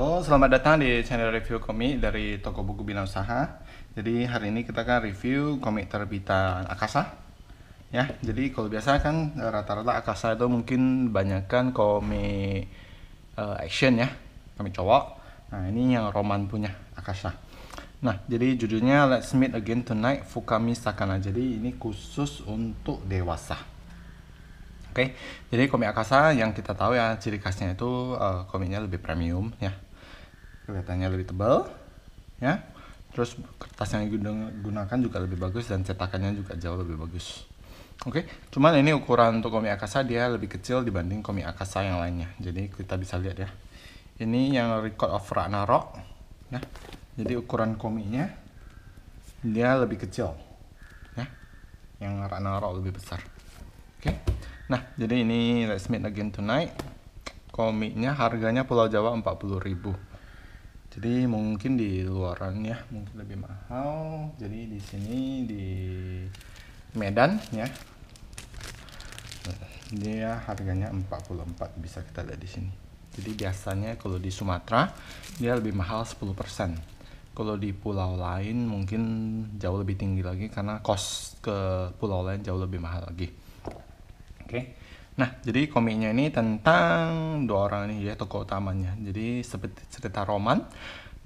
Halo, selamat datang di channel review komik dari Toko Buku Bina Usaha. Jadi hari ini kita akan review komik terbitan Akasa. Ya, jadi kalau biasa kan eh, rata-rata Akasa itu mungkin banyakkan komik uh, eh, action ya, komik cowok. Nah, ini yang roman punya Akasa. Nah, jadi judulnya Let's Meet Again Tonight Fukami Sakana. Jadi ini khusus untuk dewasa. Oke, okay. jadi komik Akasa yang kita tahu ya ciri khasnya itu uh, eh, komiknya lebih premium ya kelihatannya lebih tebal ya terus kertas yang digunakan juga lebih bagus dan cetakannya juga jauh lebih bagus Oke, okay? cuman ini ukuran untuk komik akasa dia lebih kecil dibanding komik akasa yang lainnya. Jadi kita bisa lihat ya. Ini yang record of Ragnarok. ya jadi ukuran komiknya dia lebih kecil. Ya. Yang Ragnarok lebih besar. Oke. Okay? Nah, jadi ini Let's Meet Again Tonight. Komiknya harganya Pulau Jawa 40.000 jadi mungkin di luaran ya mungkin lebih mahal jadi di sini di Medan ya dia ya, harganya 44 bisa kita lihat di sini jadi biasanya kalau di Sumatera dia lebih mahal 10% kalau di pulau lain mungkin jauh lebih tinggi lagi karena kos ke pulau lain jauh lebih mahal lagi. Oke. Okay. Nah, jadi komiknya ini tentang dua orang ini ya tokoh utamanya. Jadi seperti cerita roman.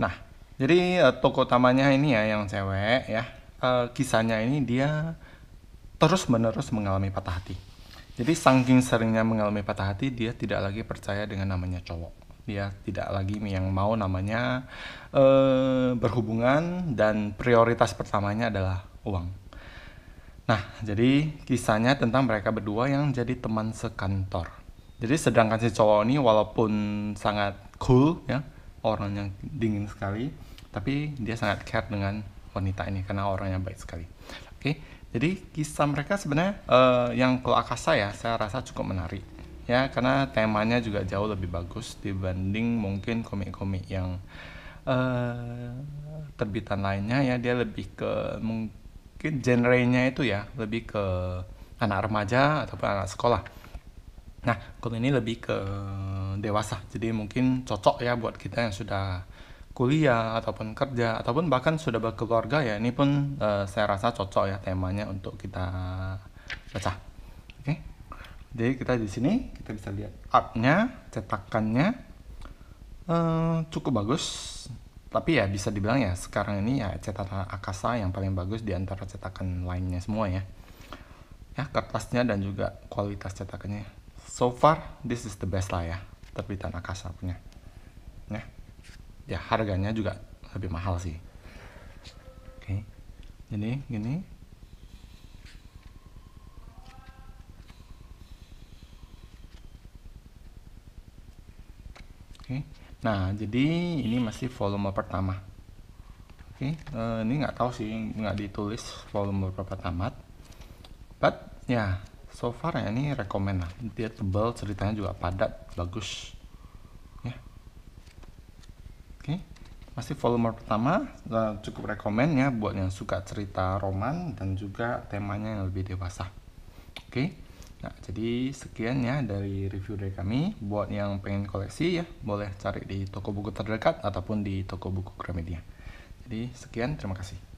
Nah, jadi uh, tokoh utamanya ini ya yang cewek ya. Uh, kisahnya ini dia terus menerus mengalami patah hati. Jadi saking seringnya mengalami patah hati, dia tidak lagi percaya dengan namanya cowok. Dia tidak lagi yang mau namanya uh, berhubungan dan prioritas pertamanya adalah uang Nah, jadi kisahnya tentang mereka berdua yang jadi teman sekantor. Jadi sedangkan si cowok ini walaupun sangat cool ya, orang yang dingin sekali, tapi dia sangat care dengan wanita ini karena orangnya baik sekali. Oke, jadi kisah mereka sebenarnya uh, yang kalau akasa ya, saya rasa cukup menarik ya karena temanya juga jauh lebih bagus dibanding mungkin komik-komik yang uh, terbitan lainnya ya dia lebih ke mungkin mungkin genre-nya itu ya lebih ke anak remaja ataupun anak sekolah. Nah, kalau ini lebih ke dewasa. Jadi mungkin cocok ya buat kita yang sudah kuliah ataupun kerja ataupun bahkan sudah berkeluarga ya. Ini pun uh, saya rasa cocok ya temanya untuk kita baca. Oke. Okay? Jadi kita di sini kita bisa lihat artnya, cetakannya uh, cukup bagus tapi ya bisa dibilang ya sekarang ini ya cetakan Akasa yang paling bagus di antara cetakan lainnya semua ya ya kertasnya dan juga kualitas cetakannya so far this is the best lah ya terbitan Akasa punya ya ya harganya juga lebih mahal sih oke okay. jadi gini oke okay Nah, jadi ini masih volume pertama. Oke, okay, uh, eh, ini nggak tahu sih, nggak ditulis volume berapa tamat. But ya, yeah, so far ya ini rekomend lah. Dia tebal, ceritanya juga padat, bagus. Ya. Yeah. Oke, okay, masih volume pertama, uh, cukup rekomend ya buat yang suka cerita roman dan juga temanya yang lebih dewasa. Oke. Okay. Nah, jadi sekian ya dari review dari kami. Buat yang pengen koleksi ya, boleh cari di toko buku terdekat ataupun di toko buku Gramedia. Jadi sekian, terima kasih.